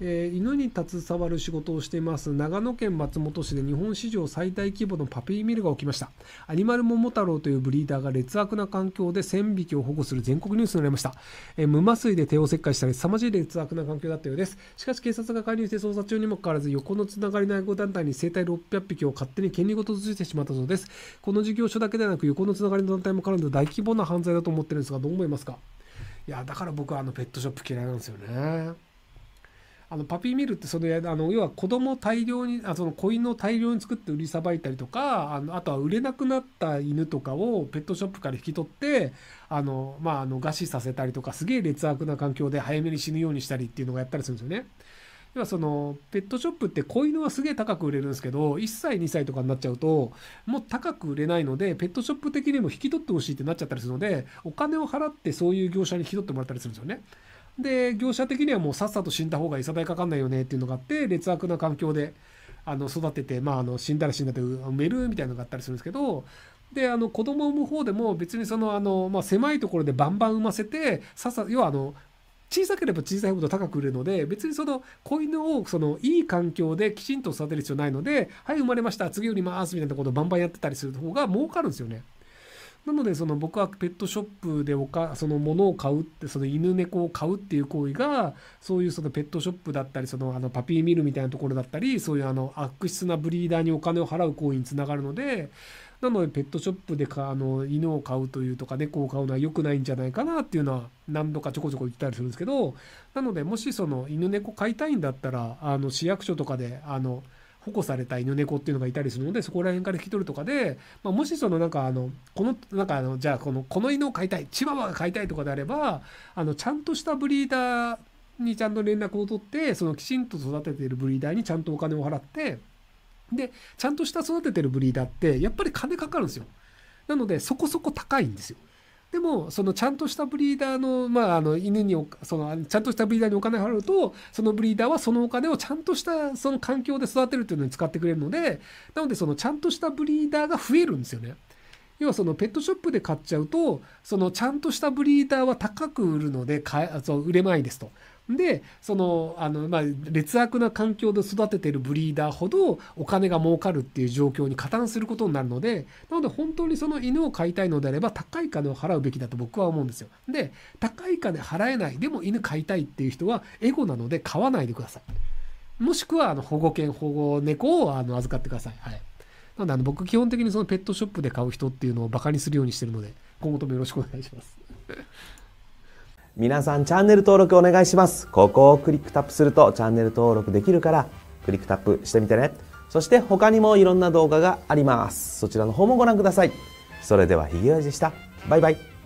えー、犬に携わる仕事をしています長野県松本市で日本史上最大規模のパピーミルが起きましたアニマル桃太郎というブリーダーが劣悪な環境で1000匹を保護する全国ニュースになりました、えー、無麻酔で帝王切開したり凄まじい劣悪な環境だったようですしかし警察が介入して捜査中にもかかわらず横のつながりの愛護団体に生体600匹を勝手に権利ごとつじてしまったそうですこの事業所だけでなく横のつながりの団体も絡んで大規模な犯罪だと思ってるんですがどう思いますかいやだから僕はあのペットショップ嫌いなんですよねあのパピーミルってそのあの要は子供大量にあその子犬を大量に作って売りさばいたりとかあのあとは売れなくなった犬とかをペットショップから引き取ってあの、まあ、あの餓死させたりとかすげえ劣悪な環境で早めに死ぬようにしたりっていうのがやったりするんですよね。要はそのペットショップって子犬はすげえ高く売れるんですけど1歳2歳とかになっちゃうともう高く売れないのでペットショップ的にも引き取ってほしいってなっちゃったりするのでお金を払ってそういう業者に引き取ってもらったりするんですよね。で業者的にはもうさっさと死んだ方が餌代かかんないよねっていうのがあって劣悪な環境であの育てて、まあ、あの死んだら死んだで埋めるみたいなのがあったりするんですけどであの子供を産む方でも別にそのあの、まあ、狭いところでバンバン産ませてさっさ要はあの小さければ小さいほど高く売れるので別にその子犬をそのいい環境できちんと育てる必要ないのではい生まれました次売りますみたいなことをバンバンやってたりする方が儲かるんですよね。なのでその僕はペットショップでおかその物を買うってその犬猫を買うっていう行為がそういうそのペットショップだったりそのあのパピーミルみたいなところだったりそういうあの悪質なブリーダーにお金を払う行為につながるのでなのでペットショップでかあの犬を飼うというとか猫を飼うのは良くないんじゃないかなっていうのは何度かちょこちょこ言ったりするんですけどなのでもしその犬猫飼いたいんだったらあの市役所とかであの。保護された犬猫っていうのがいたりするのでそこら辺から引き取るとかで、まあ、もしそのなんかあのこのなんかあのじゃあこのこの犬を飼いたいチワワが飼いたいとかであればあのちゃんとしたブリーダーにちゃんと連絡を取ってそのきちんと育てているブリーダーにちゃんとお金を払ってでちゃんとした育ててるブリーダーってやっぱり金かかるんですよなのでそこそこ高いんですよでもそのちゃんとしたブリーダーの,、まあ、あの犬にそのちゃんとしたブリーダーにお金払うとそのブリーダーはそのお金をちゃんとしたその環境で育てるというのに使ってくれるのでなのでそのちゃんとしたブリーダーが増えるんですよね。要はそのペットショップで買っちゃうと、そのちゃんとしたブリーダーは高く売るので、買え、そう売れまいですと。で、その、あの、まあ、劣悪な環境で育ててるブリーダーほどお金が儲かるっていう状況に加担することになるので、なので本当にその犬を飼いたいのであれば高い金を払うべきだと僕は思うんですよ。で、高い金払えない、でも犬飼いたいっていう人はエゴなので飼わないでください。もしくは、あの、保護犬、保護猫を、あの、預かってください。はい。なんであの僕基本的にそのペットショップで買う人っていうのをバカにするようにしてるので今後ともよろしくお願いします皆さんチャンネル登録お願いしますここをクリックタップするとチャンネル登録できるからクリックタップしてみてねそして他にもいろんな動画がありますそちらの方もご覧くださいそれではひげおじでしたバイバイ